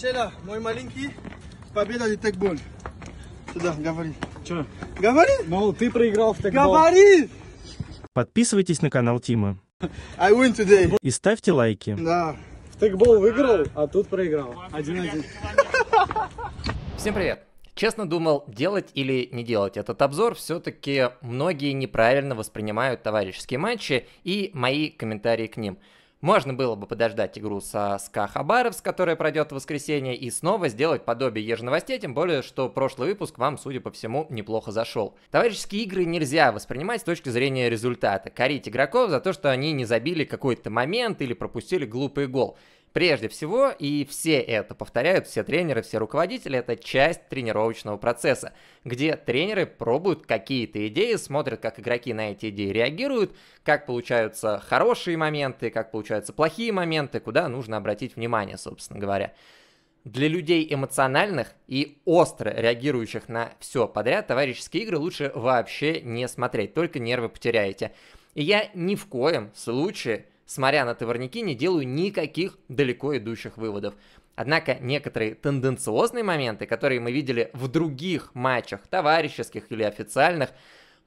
Челя, мой маленький, победа или текболь? Сюда, говори. Че? Говори! Ну, ты проиграл в текбол. Говори! Подписывайтесь на канал Тима. I win today. И ставьте лайки. Да. В текбол выиграл, а тут проиграл. Один-один. Всем привет. Честно думал, делать или не делать этот обзор, все-таки многие неправильно воспринимают товарищеские матчи и мои комментарии к ним. Можно было бы подождать игру со СКА Хабаровск, которая пройдет в воскресенье, и снова сделать подобие еженовостей, тем более, что прошлый выпуск вам, судя по всему, неплохо зашел. Товарищеские игры нельзя воспринимать с точки зрения результата. Корить игроков за то, что они не забили какой-то момент или пропустили глупый гол. Прежде всего, и все это повторяют, все тренеры, все руководители, это часть тренировочного процесса, где тренеры пробуют какие-то идеи, смотрят, как игроки на эти идеи реагируют, как получаются хорошие моменты, как получаются плохие моменты, куда нужно обратить внимание, собственно говоря. Для людей эмоциональных и остро реагирующих на все подряд товарищеские игры лучше вообще не смотреть, только нервы потеряете. И я ни в коем случае Смотря на товарники, не делаю никаких далеко идущих выводов. Однако некоторые тенденциозные моменты, которые мы видели в других матчах, товарищеских или официальных,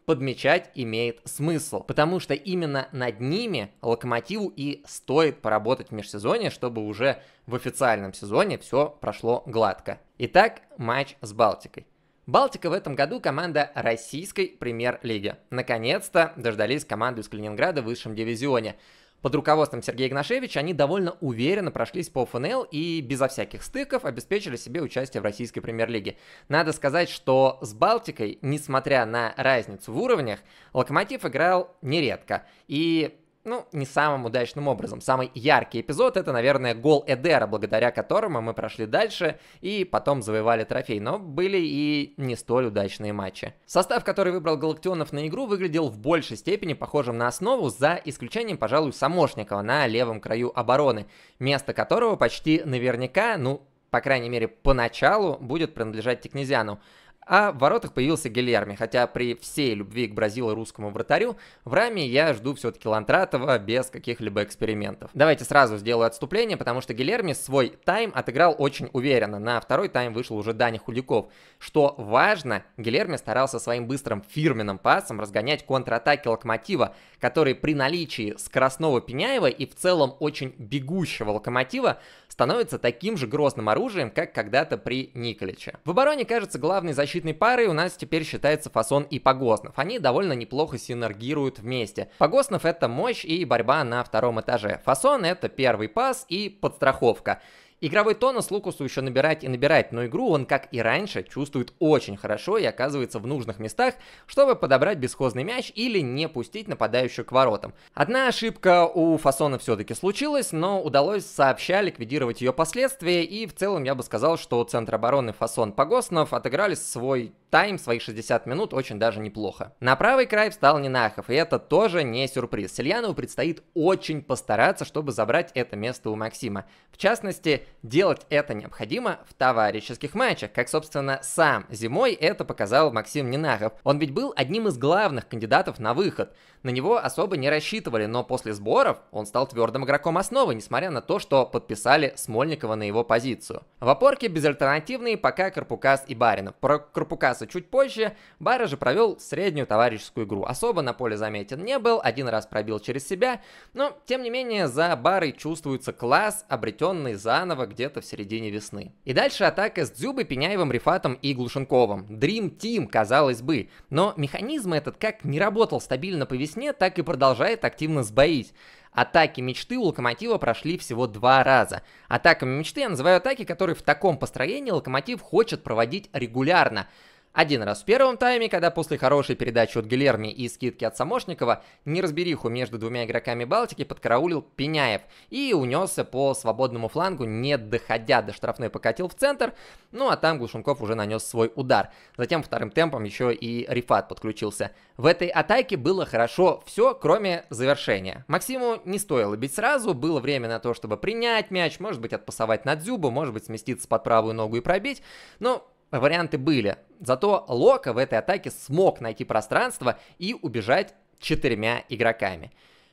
подмечать имеет смысл, потому что именно над ними Локомотиву и стоит поработать в межсезонье, чтобы уже в официальном сезоне все прошло гладко. Итак, матч с Балтикой. Балтика в этом году команда российской премьер-лиги. Наконец-то дождались команду из Калининграда в высшем дивизионе – под руководством Сергея Игнашевича они довольно уверенно прошлись по ФНЛ и безо всяких стыков обеспечили себе участие в российской премьер-лиге. Надо сказать, что с Балтикой, несмотря на разницу в уровнях, Локомотив играл нередко. И ну, не самым удачным образом. Самый яркий эпизод это, наверное, гол Эдера, благодаря которому мы прошли дальше и потом завоевали трофей, но были и не столь удачные матчи. Состав, который выбрал Галактионов на игру, выглядел в большей степени похожим на основу, за исключением, пожалуй, Самошникова на левом краю обороны, место которого почти наверняка, ну, по крайней мере, поначалу будет принадлежать Текнезиану. А в воротах появился Гильярми, хотя при всей любви к Бразилу русскому вратарю, в раме я жду все-таки Лантратова без каких-либо экспериментов. Давайте сразу сделаю отступление, потому что Гильярми свой тайм отыграл очень уверенно. На второй тайм вышел уже Даня Худяков. Что важно, Гильярми старался своим быстрым фирменным пасом разгонять контратаки Локомотива, который при наличии скоростного Пеняева и в целом очень бегущего Локомотива становится таким же грозным оружием, как когда-то при Николиче. В обороне, кажется, главной защитной парой у нас теперь считается Фасон и Погоснов. Они довольно неплохо синергируют вместе. Погоснов это мощь и борьба на втором этаже. Фасон это первый пас и подстраховка. Игровой тонус Лукусу еще набирать и набирать, но игру он, как и раньше, чувствует очень хорошо и оказывается в нужных местах, чтобы подобрать бесхозный мяч или не пустить нападающую к воротам. Одна ошибка у Фасона все-таки случилась, но удалось сообща ликвидировать ее последствия, и в целом я бы сказал, что центр обороны Фасон Погоснов отыграли свой тайм, свои 60 минут очень даже неплохо. На правый край встал Нинахов, и это тоже не сюрприз. Сельянову предстоит очень постараться, чтобы забрать это место у Максима. В частности, Делать это необходимо в товарищеских матчах, как, собственно, сам зимой это показал Максим Нинаров, Он ведь был одним из главных кандидатов на выход. На него особо не рассчитывали, но после сборов он стал твердым игроком основы, несмотря на то, что подписали Смольникова на его позицию. В опорке безальтернативные пока Карпукас и Баринов. Про Карпукаса чуть позже, Бара же провел среднюю товарищескую игру. Особо на поле заметен не был, один раз пробил через себя, но тем не менее за Барой чувствуется класс, обретенный заново где-то в середине весны. И дальше атака с Дзюбой, Пеняевым, Рифатом и Глушенковым. Dream Team, казалось бы, но механизм этот как не работал стабильно по весне, весне, так и продолжает активно сбоить. Атаки мечты у Локомотива прошли всего два раза. Атаками мечты я называю атаки, которые в таком построении Локомотив хочет проводить регулярно – один раз в первом тайме, когда после хорошей передачи от Гилерми и скидки от Самошникова, неразбериху между двумя игроками Балтики подкараулил Пеняев и унесся по свободному флангу, не доходя до штрафной покатил в центр, ну а там Глушенков уже нанес свой удар. Затем вторым темпом еще и Рифат подключился. В этой атаке было хорошо все, кроме завершения. Максиму не стоило бить сразу, было время на то, чтобы принять мяч, может быть отпасовать над Дзюбу, может быть сместиться под правую ногу и пробить, но варианты были. Зато Лока в этой атаке смог найти пространство и убежать четырьмя игроками.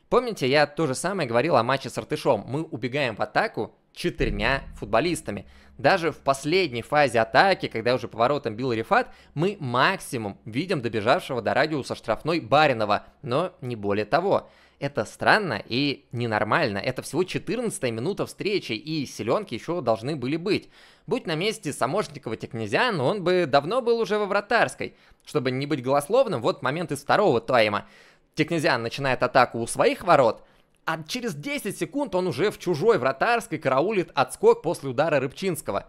Помните, я то же самое говорил о матче с Артышом. Мы убегаем в атаку четырьмя футболистами. Даже в последней фазе атаки, когда уже поворотом бил Рифат, мы максимум видим добежавшего до радиуса штрафной Баринова, но не более того. Это странно и ненормально. Это всего 14 минута встречи, и селенки еще должны были быть. Будь на месте Самошникова Текнезян, он бы давно был уже во вратарской. Чтобы не быть голословным, вот момент из второго тайма. Текнезиан начинает атаку у своих ворот, а через 10 секунд он уже в чужой вратарской караулит отскок после удара Рыбчинского.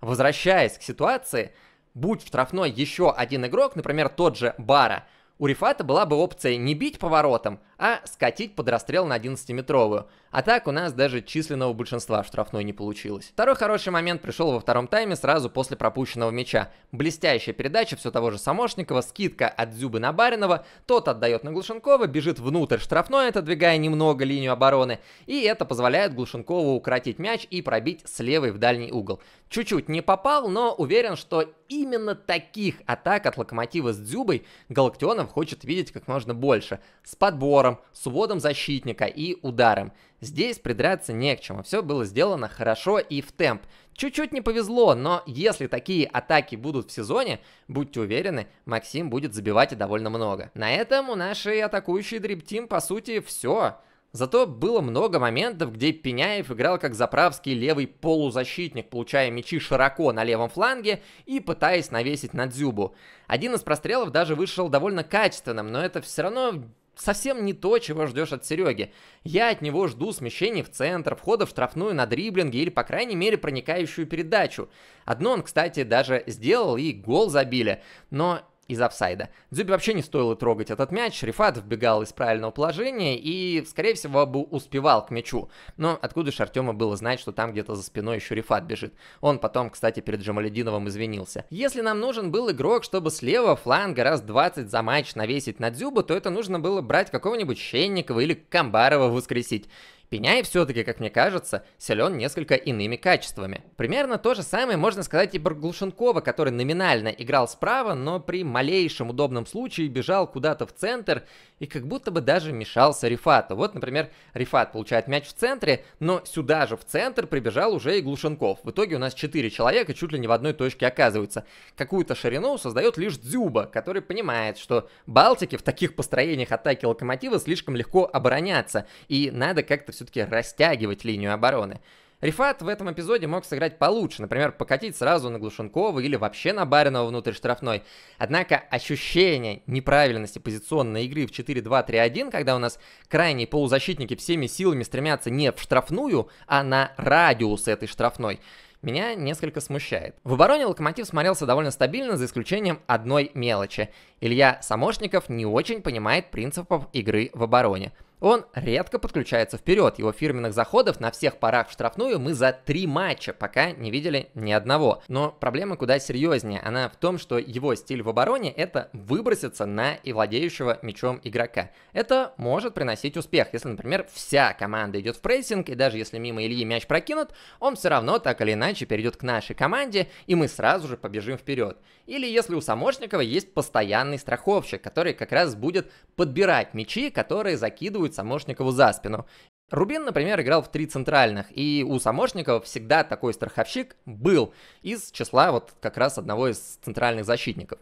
Возвращаясь к ситуации, будь в штрафной еще один игрок, например, тот же Бара – у Рифата была бы опция не бить поворотом, а скатить под расстрел на 11-метровую. А так у нас даже численного большинства в штрафной не получилось. Второй хороший момент пришел во втором тайме сразу после пропущенного мяча. Блестящая передача все того же Самошникова, скидка от Зюбы на Баринова, тот отдает на Глушенкова, бежит внутрь штрафной, отодвигая немного линию обороны, и это позволяет Глушенкову укротить мяч и пробить с левой в дальний угол. Чуть-чуть не попал, но уверен, что именно таких атак от Локомотива с Дзюбой Галактионов хочет видеть как можно больше. С подбором, с уводом защитника и ударом. Здесь придраться не к чему, все было сделано хорошо и в темп. Чуть-чуть не повезло, но если такие атаки будут в сезоне, будьте уверены, Максим будет забивать и довольно много. На этом у нашей атакующей дриптим по сути все. Зато было много моментов, где Пеняев играл как заправский левый полузащитник, получая мячи широко на левом фланге и пытаясь навесить на Дзюбу. Один из прострелов даже вышел довольно качественным, но это все равно совсем не то, чего ждешь от Сереги. Я от него жду смещений в центр, входа в штрафную на дриблинге или, по крайней мере, проникающую передачу. Одно он, кстати, даже сделал и гол забили, но из офсайда. Дзюбе вообще не стоило трогать этот мяч, Рифат вбегал из правильного положения и, скорее всего, бы успевал к мячу. Но откуда же Артема было знать, что там где-то за спиной еще Рифат бежит? Он потом, кстати, перед Джамалединовым извинился. Если нам нужен был игрок, чтобы слева фланга раз 20 за матч навесить на Дзюбу, то это нужно было брать какого-нибудь Щенникова или Камбарова воскресить. Пеняев все-таки, как мне кажется, силен несколько иными качествами. Примерно то же самое можно сказать и про Глушенкова, который номинально играл справа, но при малейшем удобном случае бежал куда-то в центр и как будто бы даже мешался Рифату. Вот, например, Рифат получает мяч в центре, но сюда же в центр прибежал уже и Глушенков. В итоге у нас 4 человека чуть ли не в одной точке оказываются. Какую-то ширину создает лишь Дзюба, который понимает, что Балтики в таких построениях атаки Локомотива слишком легко обороняться, и надо как-то все все-таки растягивать линию обороны. Рифат в этом эпизоде мог сыграть получше, например, покатить сразу на Глушенкова или вообще на Баринова внутрь штрафной. Однако ощущение неправильности позиционной игры в 4-2-3-1, когда у нас крайние полузащитники всеми силами стремятся не в штрафную, а на радиус этой штрафной, меня несколько смущает. В обороне Локомотив смотрелся довольно стабильно, за исключением одной мелочи. Илья Самошников не очень понимает принципов игры в обороне. Он редко подключается вперед, его фирменных заходов на всех парах в штрафную мы за три матча пока не видели ни одного. Но проблема куда серьезнее, она в том, что его стиль в обороне это выброситься на и владеющего мячом игрока. Это может приносить успех, если, например, вся команда идет в прессинг, и даже если мимо Ильи мяч прокинут, он все равно так или иначе перейдет к нашей команде, и мы сразу же побежим вперед. Или если у Самошникова есть постоянный страховщик, который как раз будет подбирать мячи, которые закидывают засунуть Самошникову за спину. Рубин, например, играл в три центральных, и у Самошникова всегда такой страховщик был из числа вот как раз одного из центральных защитников.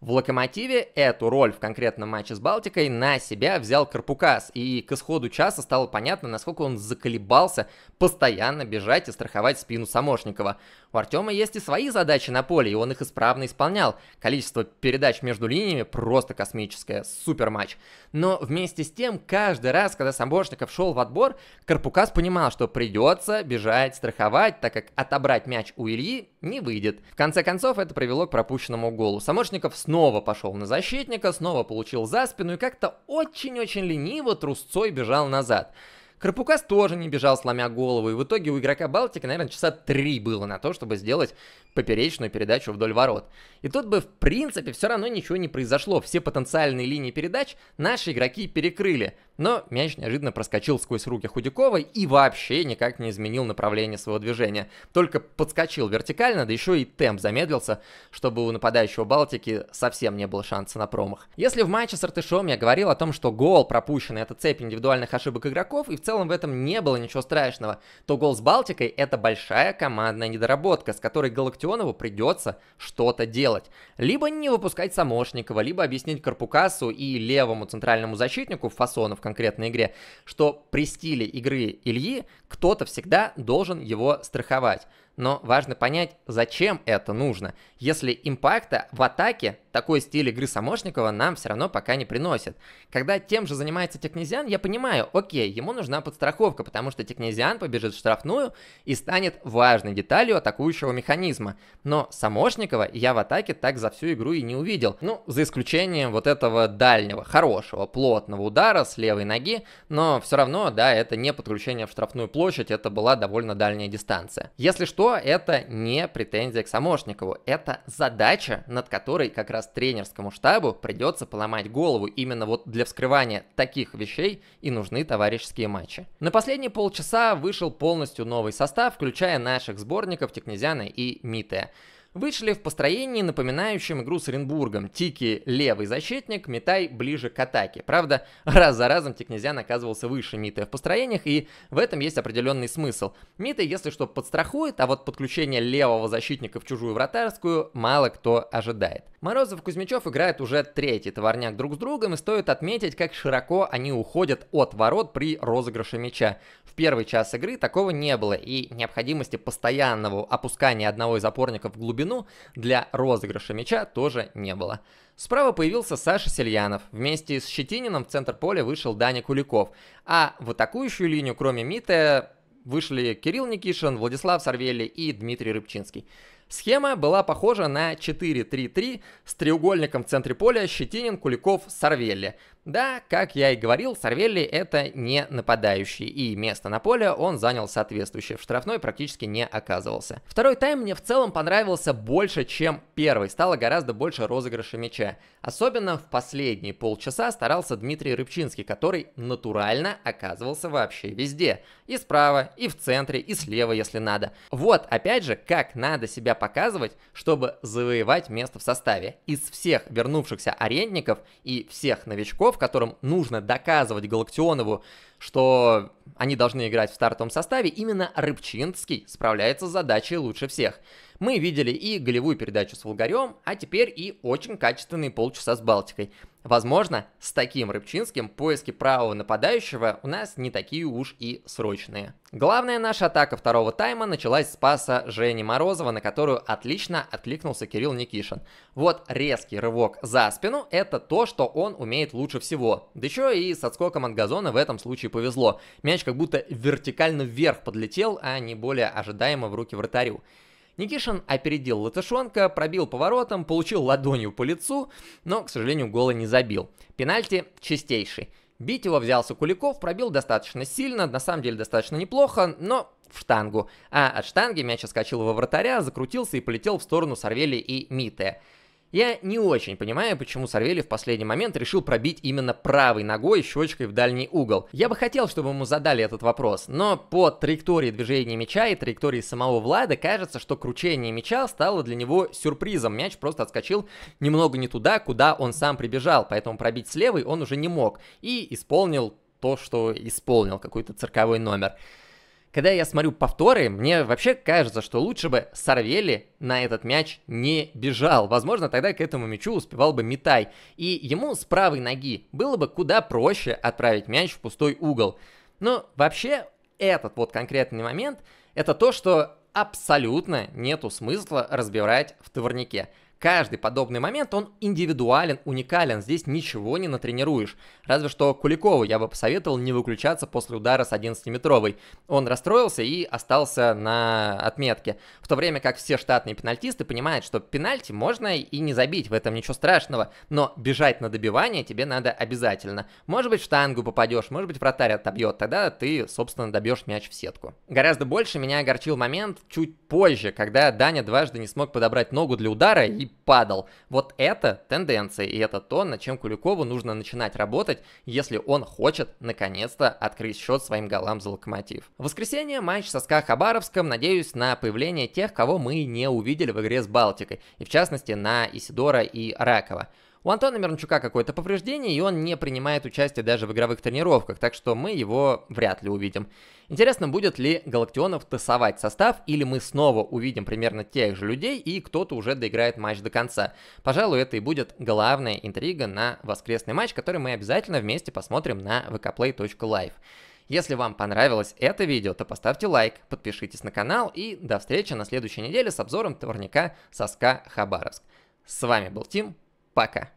В «Локомотиве» эту роль в конкретном матче с «Балтикой» на себя взял Карпукас, и к исходу часа стало понятно, насколько он заколебался постоянно бежать и страховать спину Самошникова. У Артема есть и свои задачи на поле, и он их исправно исполнял. Количество передач между линиями просто космическое, супер матч. Но вместе с тем, каждый раз, когда Самошников шел в отбор, Карпукас понимал, что придется бежать, страховать, так как отобрать мяч у Ильи не выйдет. В конце концов, это привело к пропущенному голу. Самошников снова пошел на защитника, снова получил за спину и как-то очень-очень лениво трусцой бежал назад. Карпукас тоже не бежал, сломя голову, и в итоге у игрока Балтика, наверное, часа три было на то, чтобы сделать поперечную передачу вдоль ворот. И тут бы в принципе все равно ничего не произошло, все потенциальные линии передач наши игроки перекрыли, но мяч неожиданно проскочил сквозь руки Худякова и вообще никак не изменил направление своего движения, только подскочил вертикально, да еще и темп замедлился, чтобы у нападающего Балтики совсем не было шанса на промах. Если в матче с Артышом я говорил о том, что гол пропущенный это цепь индивидуальных ошибок игроков, и в целом в этом не было ничего страшного, то гол с Балтикой это большая командная недоработка, с которой Галактик Локтионову придется что-то делать. Либо не выпускать Самошникова, либо объяснить Карпукасу и левому центральному защитнику Фасону в конкретной игре, что при стиле игры Ильи кто-то всегда должен его страховать но важно понять, зачем это нужно, если импакта в атаке такой стиль игры Самошникова нам все равно пока не приносит. Когда тем же занимается Технезиан, я понимаю, окей, ему нужна подстраховка, потому что Технезиан побежит в штрафную и станет важной деталью атакующего механизма. Но Самошникова я в атаке так за всю игру и не увидел. Ну, за исключением вот этого дальнего, хорошего, плотного удара с левой ноги, но все равно, да, это не подключение в штрафную площадь, это была довольно дальняя дистанция. Если что что это не претензия к Самошникову, это задача, над которой как раз тренерскому штабу придется поломать голову. Именно вот для вскрывания таких вещей и нужны товарищеские матчи. На последние полчаса вышел полностью новый состав, включая наших сборников Текнезяна и Мите вышли в построении, напоминающем игру с Оренбургом. Тики левый защитник, Митай ближе к атаке. Правда, раз за разом Тикнезян оказывался выше Миты в построениях, и в этом есть определенный смысл. Миты, если что, подстрахует, а вот подключение левого защитника в чужую вратарскую мало кто ожидает. Морозов и Кузьмичев играют уже третий товарняк друг с другом, и стоит отметить, как широко они уходят от ворот при розыгрыше мяча. В первый час игры такого не было, и необходимости постоянного опускания одного из опорников в глубину глубину для розыгрыша мяча тоже не было. Справа появился Саша Сельянов. Вместе с Щетининым в центр поля вышел Даня Куликов. А в атакующую линию, кроме Мита, вышли Кирилл Никишин, Владислав Сарвели и Дмитрий Рыбчинский. Схема была похожа на 4-3-3 с треугольником в центре поля Щетинин, Куликов, Сарвелли. Да, как я и говорил, Сарвелли это не нападающий, и место на поле он занял соответствующее, в штрафной практически не оказывался. Второй тайм мне в целом понравился больше, чем первый, стало гораздо больше розыгрыша мяча. Особенно в последние полчаса старался Дмитрий Рыбчинский, который натурально оказывался вообще везде. И справа, и в центре, и слева, если надо. Вот, опять же, как надо себя показывать, чтобы завоевать место в составе. Из всех вернувшихся арендников и всех новичков в котором нужно доказывать Галактионову, что они должны играть в стартовом составе, именно Рыбчинский справляется с задачей лучше всех. Мы видели и голевую передачу с Волгарем, а теперь и очень качественные полчаса с Балтикой. Возможно, с таким Рыбчинским поиски правого нападающего у нас не такие уж и срочные. Главная наша атака второго тайма началась с паса Жени Морозова, на которую отлично откликнулся Кирилл Никишин. Вот резкий рывок за спину – это то, что он умеет лучше всего. Да еще и с отскоком от газона в этом случае повезло. Мяч как будто вертикально вверх подлетел, а не более ожидаемо в руки вратарю. Никишин опередил Латышонка, пробил поворотом, получил ладонью по лицу, но, к сожалению, гола не забил. Пенальти чистейший. Бить его взялся Куликов, пробил достаточно сильно, на самом деле достаточно неплохо, но в штангу. А от штанги мяч отскочил во вратаря, закрутился и полетел в сторону Сорвели и Мите. Я не очень понимаю, почему Сарвели в последний момент решил пробить именно правой ногой щечкой в дальний угол. Я бы хотел, чтобы ему задали этот вопрос, но по траектории движения мяча и траектории самого Влада кажется, что кручение мяча стало для него сюрпризом. Мяч просто отскочил немного не туда, куда он сам прибежал, поэтому пробить с левой он уже не мог и исполнил то, что исполнил какой-то цирковой номер. Когда я смотрю повторы, мне вообще кажется, что лучше бы Сарвели на этот мяч не бежал. Возможно, тогда к этому мячу успевал бы Митай. И ему с правой ноги было бы куда проще отправить мяч в пустой угол. Но вообще этот вот конкретный момент, это то, что абсолютно нету смысла разбирать в товарнике. Каждый подобный момент, он индивидуален, уникален, здесь ничего не натренируешь. Разве что Куликову я бы посоветовал не выключаться после удара с 11-метровой. Он расстроился и остался на отметке. В то время как все штатные пенальтисты понимают, что пенальти можно и не забить, в этом ничего страшного. Но бежать на добивание тебе надо обязательно. Может быть в штангу попадешь, может быть вратарь отобьет, тогда ты, собственно, добьешь мяч в сетку. Гораздо больше меня огорчил момент чуть позже, когда Даня дважды не смог подобрать ногу для удара и падал. Вот это тенденция, и это то, над чем Куликову нужно начинать работать, если он хочет наконец-то открыть счет своим голам за локомотив. В воскресенье матч со СКА Хабаровском, надеюсь на появление тех, кого мы не увидели в игре с Балтикой, и в частности на Исидора и Ракова. У Антона Мирончука какое-то повреждение, и он не принимает участие даже в игровых тренировках, так что мы его вряд ли увидим. Интересно, будет ли Галактионов тасовать состав, или мы снова увидим примерно тех же людей, и кто-то уже доиграет матч до конца. Пожалуй, это и будет главная интрига на воскресный матч, который мы обязательно вместе посмотрим на vkplay.live. Если вам понравилось это видео, то поставьте лайк, подпишитесь на канал и до встречи на следующей неделе с обзором турника Соска Хабаровск. С вами был Тим, Пока.